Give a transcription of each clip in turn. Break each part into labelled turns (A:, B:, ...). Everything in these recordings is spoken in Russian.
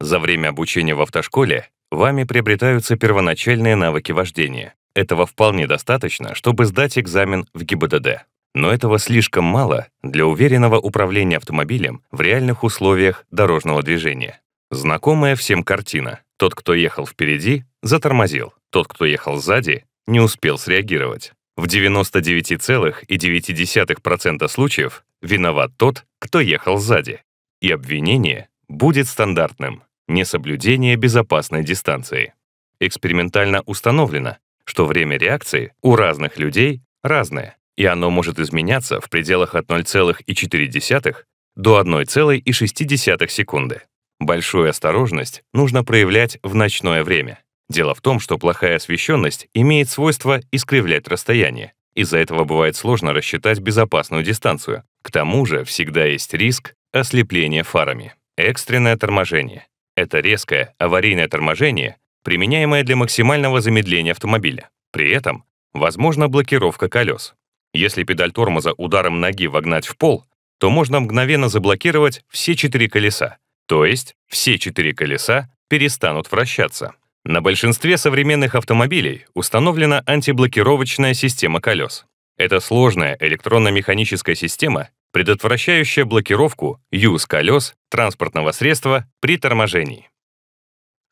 A: За время обучения в автошколе вами приобретаются первоначальные навыки вождения. Этого вполне достаточно, чтобы сдать экзамен в ГИБДД. Но этого слишком мало для уверенного управления автомобилем в реальных условиях дорожного движения. Знакомая всем картина. Тот, кто ехал впереди, затормозил. Тот, кто ехал сзади, не успел среагировать. В 99,9% случаев виноват тот, кто ехал сзади. И обвинение будет стандартным несоблюдение безопасной дистанции. Экспериментально установлено, что время реакции у разных людей разное, и оно может изменяться в пределах от 0,4 до 1,6 секунды. Большую осторожность нужно проявлять в ночное время. Дело в том, что плохая освещенность имеет свойство искривлять расстояние. Из-за этого бывает сложно рассчитать безопасную дистанцию. К тому же всегда есть риск ослепления фарами. Экстренное торможение. Это резкое аварийное торможение, применяемое для максимального замедления автомобиля. При этом возможна блокировка колес. Если педаль тормоза ударом ноги вогнать в пол, то можно мгновенно заблокировать все четыре колеса, то есть все четыре колеса перестанут вращаться. На большинстве современных автомобилей установлена антиблокировочная система колес. Это сложная электронно-механическая система, предотвращающая блокировку юз колес транспортного средства при торможении.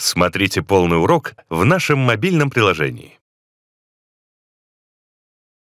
A: Смотрите полный урок в нашем мобильном приложении.